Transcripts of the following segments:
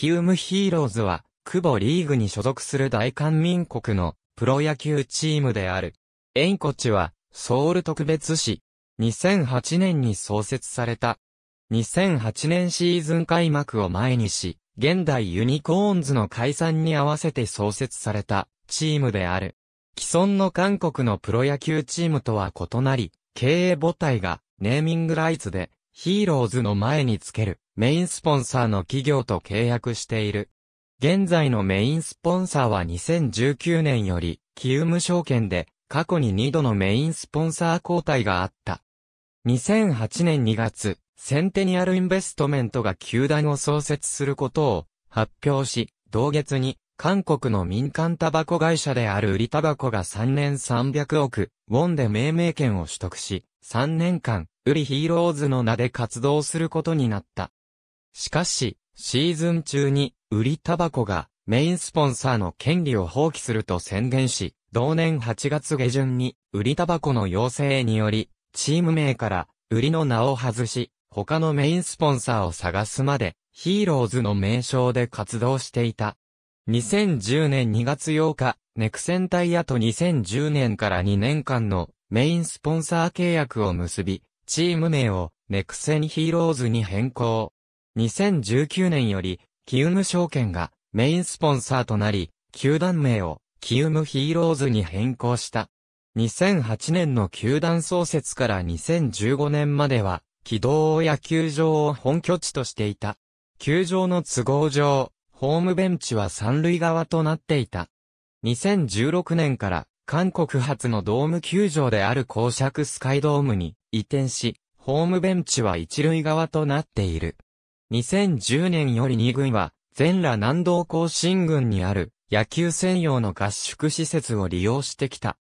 キウムヒーローズは、久保リーグに所属する大韓民国のプロ野球チームである。エンコチは、ソウル特別市、2008年に創設された。2008年シーズン開幕を前にし、現代ユニコーンズの解散に合わせて創設されたチームである。既存の韓国のプロ野球チームとは異なり、経営母体がネーミングライツでヒーローズの前につけるメインスポンサーの企業と契約している。現在のメインスポンサーは2019年より、キウム証券で過去に2度のメインスポンサー交代があった。2008年2月、センテニアルインベストメントが球団を創設することを発表し、同月に韓国の民間タバコ会社である売りタバコが3年300億ウォンで命名権を取得し、3年間、ウリヒーローズの名で活動することになった。しかし、シーズン中に、ウリタバコがメインスポンサーの権利を放棄すると宣言し、同年8月下旬に、売りタバコの要請により、チーム名から、売りの名を外し、他のメインスポンサーを探すまで、ヒーローズの名称で活動していた。2010年2月8日、ネクセンタイヤと2010年から2年間のメインスポンサー契約を結び、チーム名をネクセンヒーローズに変更。2019年より、キウム証券がメインスポンサーとなり、球団名をキウムヒーローズに変更した。2008年の球団創設から2015年までは、軌道を野球場を本拠地としていた。球場の都合上、ホームベンチは三塁側となっていた。2016年から韓国発のドーム球場である公爵スカイドームに移転し、ホームベンチは一塁側となっている。2010年より2軍は、全羅南道甲信軍にある野球専用の合宿施設を利用してきた。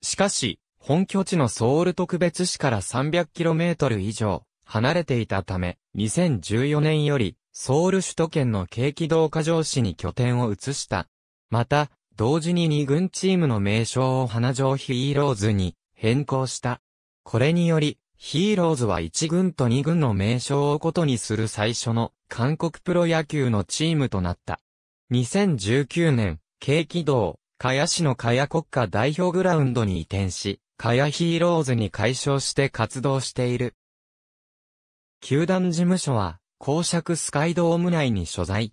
しかし、本拠地のソウル特別市から 300km 以上離れていたため、2014年よりソウル首都圏の景気動化上市に拠点を移した。また、同時に2軍チームの名称を花城ヒーローズに変更した。これにより、ヒーローズは1軍と2軍の名称をことにする最初の韓国プロ野球のチームとなった。2019年、軽軌道、かや市のかや国家代表グラウンドに移転し、かやヒーローズに解消して活動している。球団事務所は、公爵スカイドーム内に所在。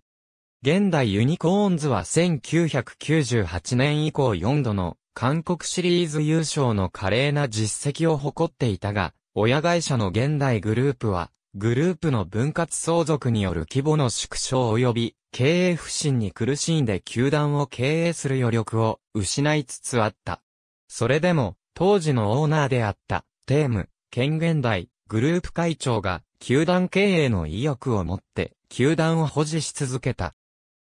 現代ユニコーンズは1998年以降4度の韓国シリーズ優勝の華麗な実績を誇っていたが、親会社の現代グループは、グループの分割相続による規模の縮小及び、経営不振に苦しんで球団を経営する余力を失いつつあった。それでも、当時のオーナーであった、テーム、県現代、グループ会長が、球団経営の意欲を持って、球団を保持し続けた。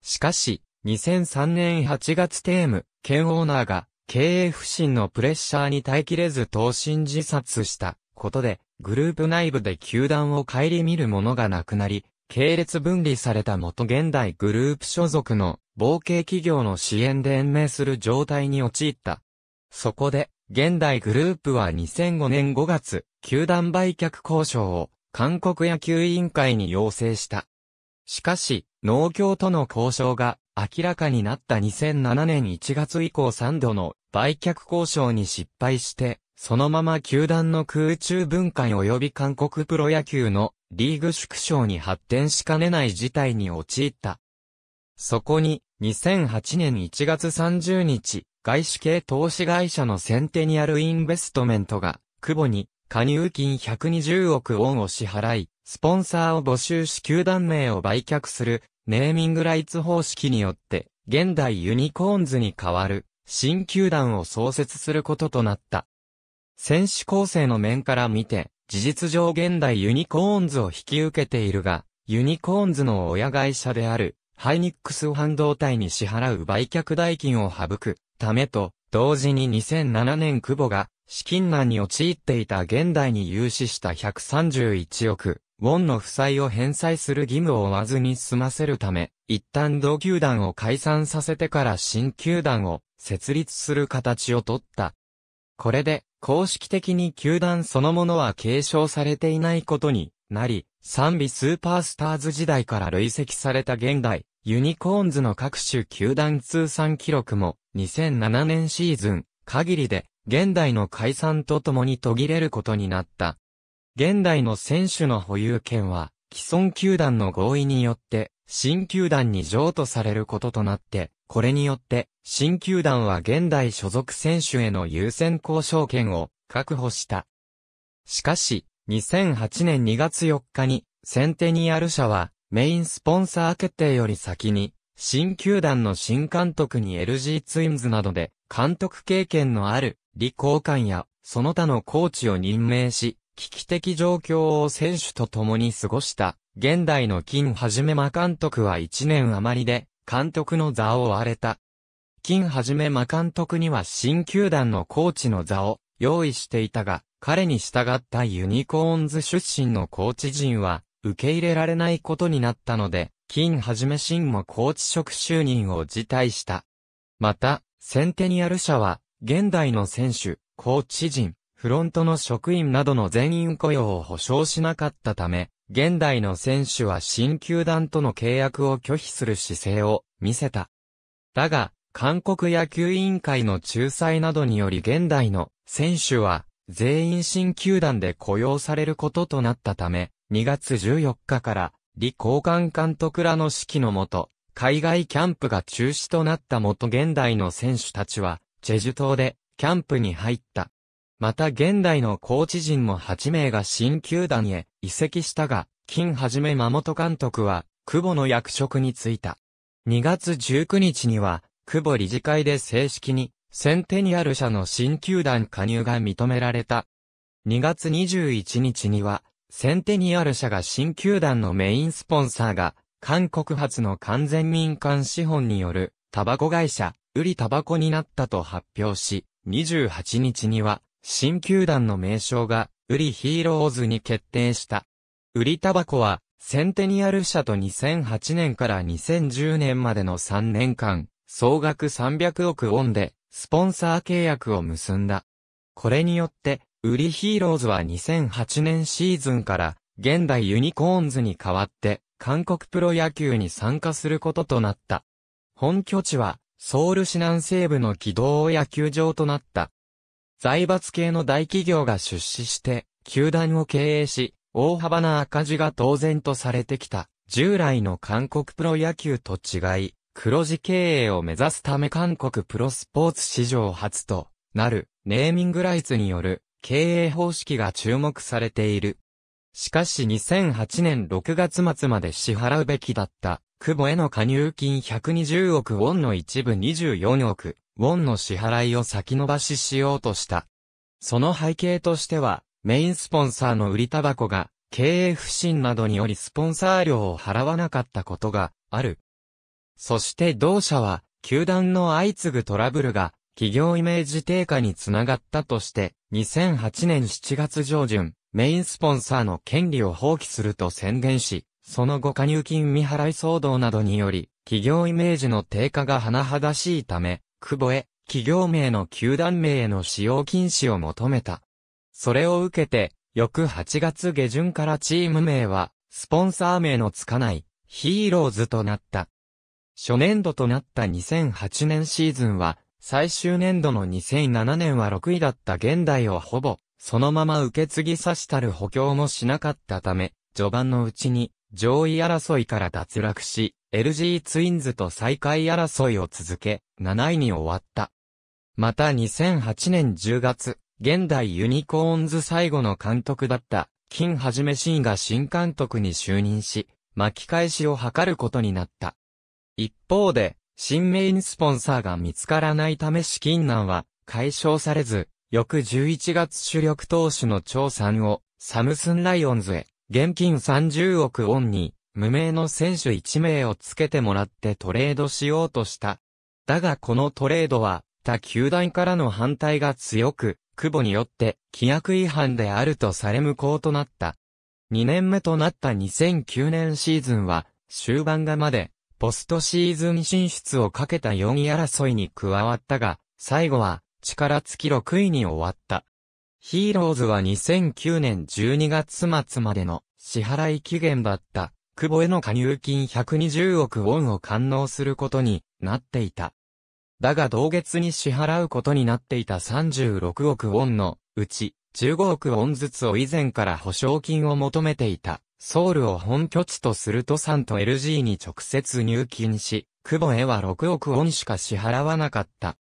しかし、2003年8月テーム、県オーナーが、経営不振のプレッシャーに耐えきれず投身自殺したことで、グループ内部で球団を顧みる者がなくなり、系列分離された元現代グループ所属の、冒険企業の支援で延命する状態に陥った。そこで、現代グループは2005年5月、球団売却交渉を、韓国野球委員会に要請した。しかし、農協との交渉が明らかになった2007年1月以降3度の売却交渉に失敗して、そのまま球団の空中分解及び韓国プロ野球のリーグ縮小に発展しかねない事態に陥った。そこに、2008年1月30日、外資系投資会社のセンテニアルインベストメントが、久保に加入金120億ウォンを支払い、スポンサーを募集し球団名を売却する、ネーミングライツ方式によって、現代ユニコーンズに代わる、新球団を創設することとなった。選手構成の面から見て、事実上現代ユニコーンズを引き受けているが、ユニコーンズの親会社である、ハイニックス半導体に支払う売却代金を省くためと、同時に2007年久保が資金難に陥っていた現代に融資した131億ウォンの負債を返済する義務を負わずに済ませるため、一旦同球団を解散させてから新球団を設立する形をとった。これで、公式的に球団そのものは継承されていないことになり、賛美スーパースターズ時代から累積された現代、ユニコーンズの各種球団通算記録も、2007年シーズン、限りで、現代の解散とともに途切れることになった。現代の選手の保有権は、既存球団の合意によって、新球団に譲渡されることとなって、これによって、新球団は現代所属選手への優先交渉権を確保した。しかし、2008年2月4日に、センテニアル社は、メインスポンサー決定より先に、新球団の新監督に LG ツインズなどで、監督経験のある、李交換や、その他のコーチを任命し、危機的状況を選手と共に過ごした、現代の金はじめま監督は1年余りで、監督の座を追われた。金はじめま監督には新球団のコーチの座を用意していたが、彼に従ったユニコーンズ出身のコーチ陣は受け入れられないことになったので、金はじめンもコーチ職就任を辞退した。また、センテニアル社は、現代の選手、コーチ陣、フロントの職員などの全員雇用を保障しなかったため、現代の選手は新球団との契約を拒否する姿勢を見せた。だが、韓国野球委員会の仲裁などにより現代の選手は全員新球団で雇用されることとなったため、2月14日から李交換監督らの指揮のもと、海外キャンプが中止となった元現代の選手たちは、チェジュ島でキャンプに入った。また現代のコーチ陣も8名が新球団へ移籍したが、金はじめ真本監督は、久保の役職に就いた。2月19日には、久保理事会で正式に、センテニアル社の新球団加入が認められた。2月21日には、センテニアル社が新球団のメインスポンサーが、韓国発の完全民間資本による、タバコ会社、売りタバコになったと発表し、28日には、新球団の名称が、ウリヒーローズに決定した。ウリタバコは、センテニアル社と2008年から2010年までの3年間、総額300億ウォンで、スポンサー契約を結んだ。これによって、ウリヒーローズは2008年シーズンから、現代ユニコーンズに代わって、韓国プロ野球に参加することとなった。本拠地は、ソウル市南西部の軌道野球場となった。財閥系の大企業が出資して、球団を経営し、大幅な赤字が当然とされてきた、従来の韓国プロ野球と違い、黒字経営を目指すため韓国プロスポーツ史上初となるネーミングライツによる経営方式が注目されている。しかし2008年6月末まで支払うべきだった、久保への加入金120億ウォンの一部24億ウォンの支払いを先延ばししようとした。その背景としては、メインスポンサーの売りタバコが、経営不振などによりスポンサー料を払わなかったことがある。そして同社は、球団の相次ぐトラブルが、企業イメージ低下につながったとして、2008年7月上旬、メインスポンサーの権利を放棄すると宣言し、その後加入金未払い騒動などにより、企業イメージの低下が甚だしいため、久保へ、企業名の球団名への使用禁止を求めた。それを受けて、翌8月下旬からチーム名は、スポンサー名のつかない、ヒーローズとなった。初年度となった2008年シーズンは、最終年度の2007年は6位だった現代をほぼ、そのまま受け継ぎさしたる補強もしなかったため、序盤のうちに、上位争いから脱落し、LG ツインズと再会争いを続け、7位に終わった。また2008年10月、現代ユニコーンズ最後の監督だった、金はじめシンが新監督に就任し、巻き返しを図ることになった。一方で、新メインスポンサーが見つからないため資金難は解消されず、翌11月主力投手の長さんをサムスンライオンズへ現金30億ウォンに無名の選手1名をつけてもらってトレードしようとした。だがこのトレードは、他球団からの反対が強く、久保によって規約違反であるとされ無効となった。2年目となった2009年シーズンは、終盤がまで、ポストシーズン進出をかけた4位争いに加わったが、最後は、力尽き6位に終わった。ヒーローズは2009年12月末までの支払い期限だった久保への加入金120億ウォンを堪能することになっていた。だが同月に支払うことになっていた36億ウォンのうち15億ウォンずつを以前から保証金を求めていた。ソウルを本拠地とするとサンと LG に直接入金し、久保へは6億ウォンしか支払わなかった。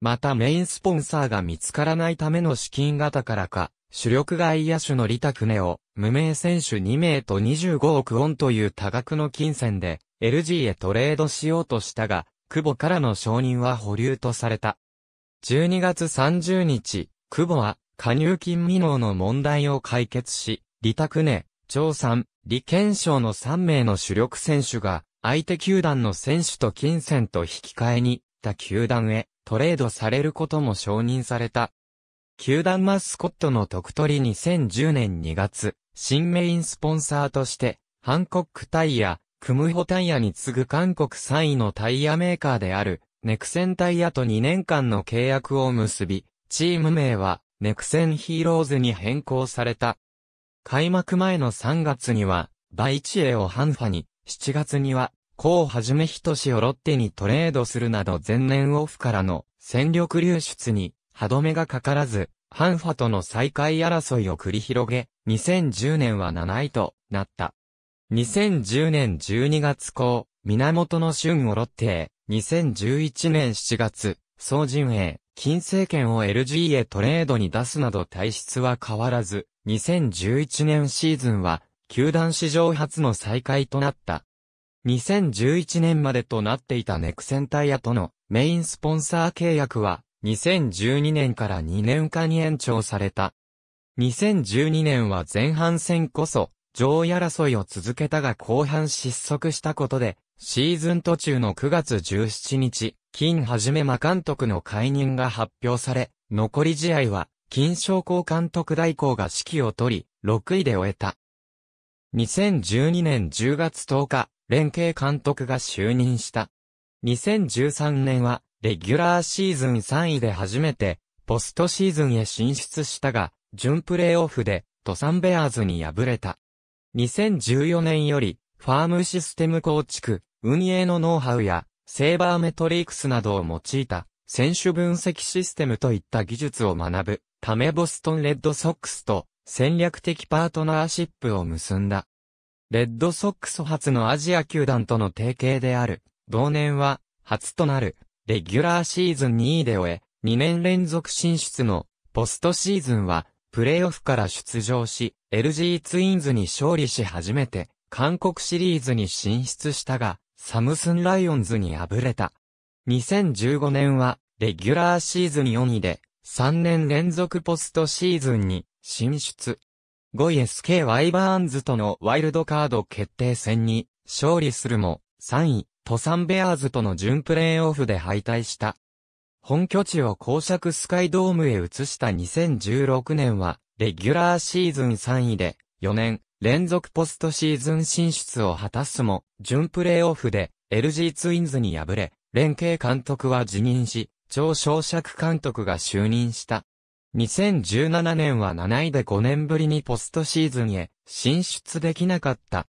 またメインスポンサーが見つからないための資金型からか、主力外野手のリタクネを無名選手2名と25億ウォンという多額の金銭で LG へトレードしようとしたが、久保からの承認は保留とされた。12月30日、久保は加入金未納の問題を解決し、リタクネ、張さん、李健賞の3名の主力選手が相手球団の選手と金銭と引き換えに、他球団へトレードされることも承認された。球団マスコットの特取り2010年2月、新メインスポンサーとして、ハンコックタイヤ、クムホタイヤに次ぐ韓国3位のタイヤメーカーである、ネクセンタイヤと2年間の契約を結び、チーム名は、ネクセンヒーローズに変更された。開幕前の3月には、バイチエをハンファに、7月には、コウはじめひとしをロッテにトレードするなど前年オフからの戦力流出に歯止めがかからず、ハンファとの再会争いを繰り広げ、2010年は7位となった。2010年12月公、源の春をロッテへ、2011年7月、総陣営、金政権を LG へトレードに出すなど体質は変わらず、2011年シーズンは、球団史上初の再開となった。2011年までとなっていたネクセンタイヤとのメインスポンサー契約は2012年から2年間に延長された。2012年は前半戦こそ、上位争いを続けたが後半失速したことで、シーズン途中の9月17日、金はじめ間監督の解任が発表され、残り試合は、金商工監督代行が指揮を取り、6位で終えた。2012年10月10日、連携監督が就任した。2013年は、レギュラーシーズン3位で初めて、ポストシーズンへ進出したが、準プレーオフで、トサンベアーズに敗れた。2014年より、ファームシステム構築、運営のノウハウや、セーバーメトリークスなどを用いた、選手分析システムといった技術を学ぶ、ためボストンレッドソックスと戦略的パートナーシップを結んだ。レッドソックス初のアジア球団との提携である、同年は、初となるレギュラーシーズン2位で終え、2年連続進出のポストシーズンは、プレーオフから出場し、LG ツインズに勝利し初めて、韓国シリーズに進出したが、サムスンライオンズに敗れた。2015年は、レギュラーシーズン4位で、3年連続ポストシーズンに進出。5位 SK ワイバーンズとのワイルドカード決定戦に勝利するも、3位トサンベアーズとの準プレーオフで敗退した。本拠地を公爵スカイドームへ移した2016年は、レギュラーシーズン3位で、4年連続ポストシーズン進出を果たすも、準プレーオフで LG ツインズに敗れ、連携監督は辞任し、超小尺監督が就任した。2017年は7位で5年ぶりにポストシーズンへ進出できなかった。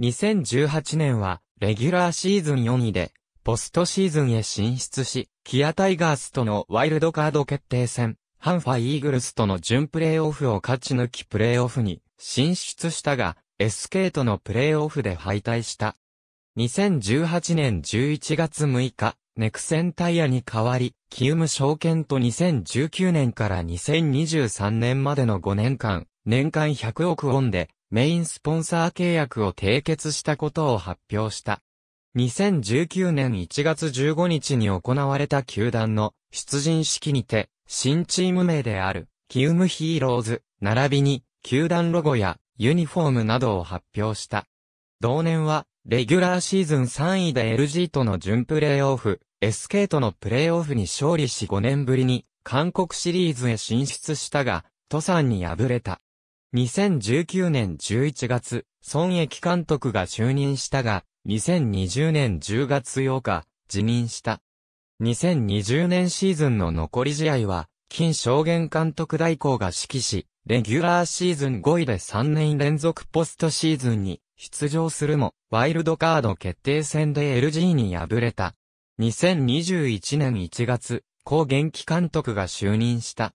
2018年はレギュラーシーズン4位で、ポストシーズンへ進出し、キアタイガースとのワイルドカード決定戦、ハンファイーグルスとの準プレイオフを勝ち抜きプレイオフに進出したが、SK とのプレイオフで敗退した。2018年11月6日、ネクセンタイヤに代わり、キウム証券と2019年から2023年までの5年間、年間100億ウォンで、メインスポンサー契約を締結したことを発表した。2019年1月15日に行われた球団の出陣式にて、新チーム名である、キウムヒーローズ、並びに、球団ロゴやユニフォームなどを発表した。同年は、レギュラーシーズン3位で LG との準プレーオフ、SK とのプレーオフに勝利し5年ぶりに、韓国シリーズへ進出したが、サ山に敗れた。2019年11月、孫益監督が就任したが、2020年10月8日、辞任した。2020年シーズンの残り試合は、金証言監督代行が指揮し、レギュラーシーズン5位で3年連続ポストシーズンに出場するも、ワイルドカード決定戦で LG に敗れた。2021年1月、高元気監督が就任した。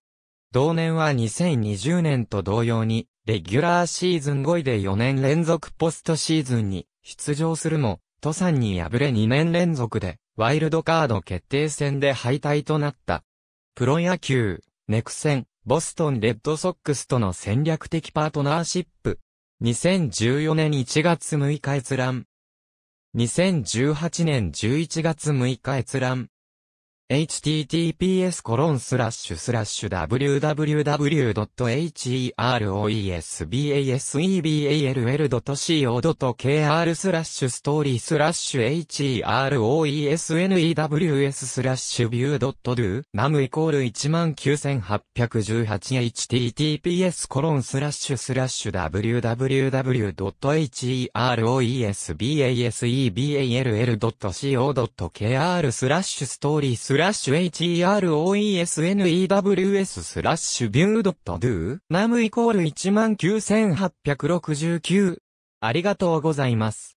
同年は2020年と同様に、レギュラーシーズン5位で4年連続ポストシーズンに出場するも、トサンに敗れ2年連続で、ワイルドカード決定戦で敗退となった。プロ野球、ネクセン、ボストンレッドソックスとの戦略的パートナーシップ。2014年1月6日閲覧。2018年11月6日閲覧。https コロンスラッシュスラッシュ www.heroesbaseball.co.kr スラッシュストーリースラッシュ heroesnews スラッシュビュー .do ナムイコール 19818https コロンスラッシュスラッシュ www.heroesbaseball.co.kr スラッシュストーリースラッシュ HEROESNEWS スラッシュビュードットドゥナムイコール19869。ありがとうございます。